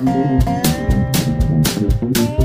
Thank you.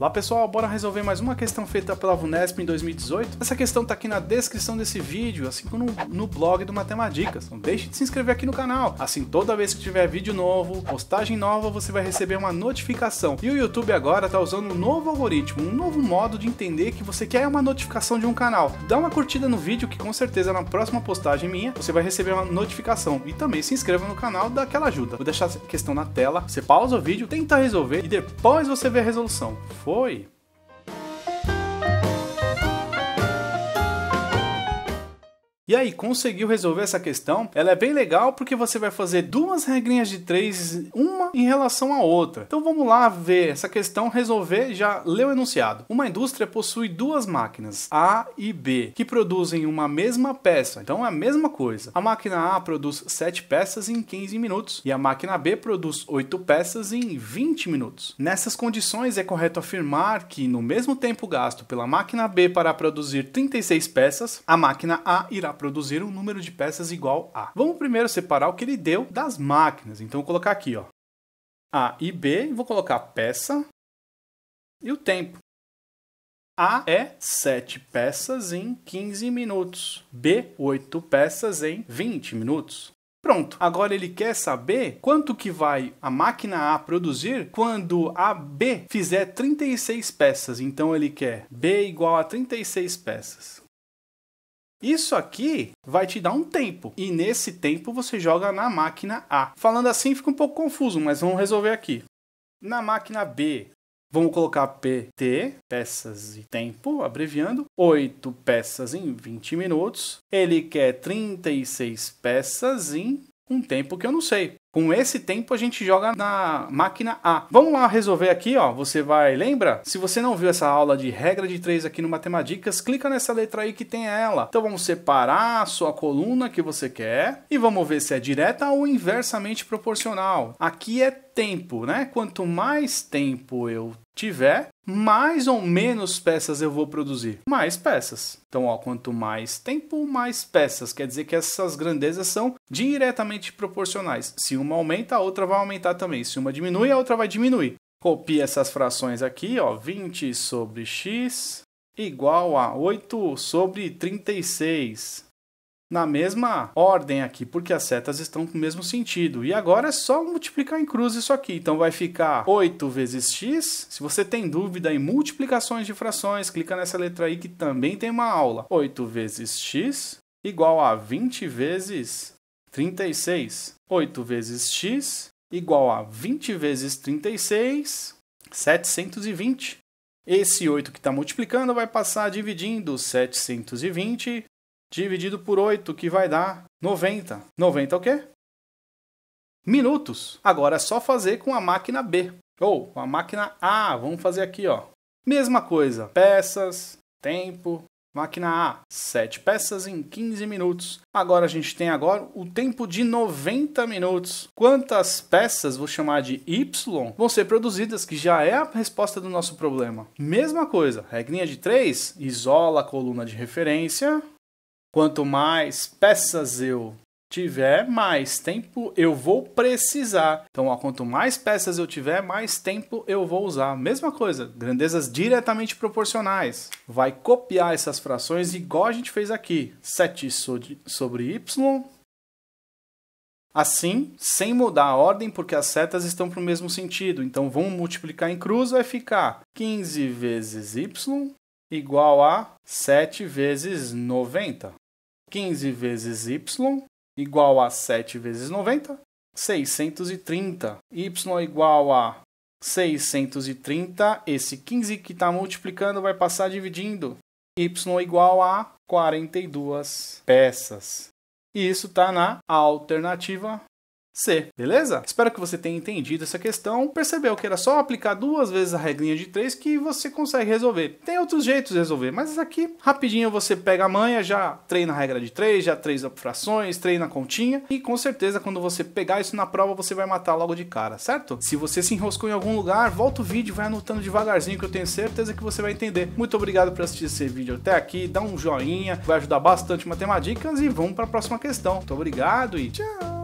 Lá pessoal, bora resolver mais uma questão feita pela VUNESP em 2018. Essa questão tá aqui na descrição desse vídeo, assim como no, no blog do Matemáticas. Não deixe de se inscrever aqui no canal, assim toda vez que tiver vídeo novo, postagem nova, você vai receber uma notificação. E o YouTube agora tá usando um novo algoritmo, um novo modo de entender que você quer uma notificação de um canal. Dá uma curtida no vídeo que com certeza na próxima postagem minha, você vai receber uma notificação. E também se inscreva no canal, dá aquela ajuda. Vou deixar a questão na tela, você pausa o vídeo, tenta resolver e depois você vê a resolução foi E aí, conseguiu resolver essa questão? Ela é bem legal porque você vai fazer duas regrinhas de três, uma em relação à outra. Então vamos lá ver essa questão, resolver, já leu o enunciado. Uma indústria possui duas máquinas, A e B, que produzem uma mesma peça, então é a mesma coisa. A máquina A produz 7 peças em 15 minutos e a máquina B produz 8 peças em 20 minutos. Nessas condições, é correto afirmar que no mesmo tempo gasto pela máquina B para produzir 36 peças, a máquina A irá produzir um número de peças igual a. Vamos primeiro separar o que ele deu das máquinas. Então, vou colocar aqui, ó, A e B, vou colocar peça e o tempo. A é 7 peças em 15 minutos. B, 8 peças em 20 minutos. Pronto. Agora ele quer saber quanto que vai a máquina A produzir quando a B fizer 36 peças. Então ele quer B igual a 36 peças. Isso aqui vai te dar um tempo, e nesse tempo você joga na máquina A. Falando assim fica um pouco confuso, mas vamos resolver aqui. Na máquina B, vamos colocar PT, peças e tempo, abreviando, 8 peças em 20 minutos. Ele quer 36 peças em um tempo que eu não sei. Com esse tempo a gente joga na máquina A. Vamos lá resolver aqui, ó. Você vai, lembra? Se você não viu essa aula de regra de três aqui no Matemáticas, clica nessa letra aí que tem ela. Então vamos separar a sua coluna que você quer e vamos ver se é direta ou inversamente proporcional. Aqui é tempo, né? Quanto mais tempo eu tiver, mais ou menos peças eu vou produzir? Mais peças. Então, ó, quanto mais tempo, mais peças. Quer dizer que essas grandezas são diretamente proporcionais. Se uma aumenta, a outra vai aumentar também. Se uma diminui, a outra vai diminuir. Copie essas frações aqui, ó, 20 sobre x igual a 8 sobre 36 na mesma ordem aqui, porque as setas estão no mesmo sentido. E agora é só multiplicar em cruz isso aqui. Então vai ficar 8 vezes x. Se você tem dúvida em multiplicações de frações, clica nessa letra aí que também tem uma aula. 8 vezes x igual a 20 vezes 36. 8 vezes x igual a 20 vezes 36, 720. Esse 8 que está multiplicando vai passar dividindo 720 dividido por 8, que vai dar 90. 90 é o quê? Minutos. Agora é só fazer com a máquina B. Ou com a máquina A. Vamos fazer aqui, ó. Mesma coisa. Peças, tempo. Máquina A, 7 peças em 15 minutos. Agora a gente tem agora o tempo de 90 minutos. Quantas peças, vou chamar de Y, vão ser produzidas, que já é a resposta do nosso problema. Mesma coisa, regrinha de 3, isola a coluna de referência, Quanto mais peças eu tiver, mais tempo eu vou precisar. Então, ó, quanto mais peças eu tiver, mais tempo eu vou usar. Mesma coisa, grandezas diretamente proporcionais. Vai copiar essas frações igual a gente fez aqui. 7 sobre y. Assim, sem mudar a ordem, porque as setas estão para o mesmo sentido. Então, vamos multiplicar em cruz, vai ficar 15 vezes y igual a 7 vezes 90. 15 vezes y igual a 7 vezes 90, 630. y igual a 630. Esse 15 que está multiplicando vai passar dividindo. y igual a 42 peças. E isso está na alternativa C, beleza? Espero que você tenha entendido essa questão, percebeu que era só aplicar duas vezes a regrinha de três que você consegue resolver. Tem outros jeitos de resolver, mas aqui rapidinho você pega a manha, já treina a regra de três, já treina frações, treina a continha e com certeza quando você pegar isso na prova você vai matar logo de cara, certo? Se você se enroscou em algum lugar, volta o vídeo, vai anotando devagarzinho que eu tenho certeza que você vai entender. Muito obrigado por assistir esse vídeo até aqui, dá um joinha, vai ajudar bastante Matemáticas e vamos para a próxima questão. Muito obrigado e tchau!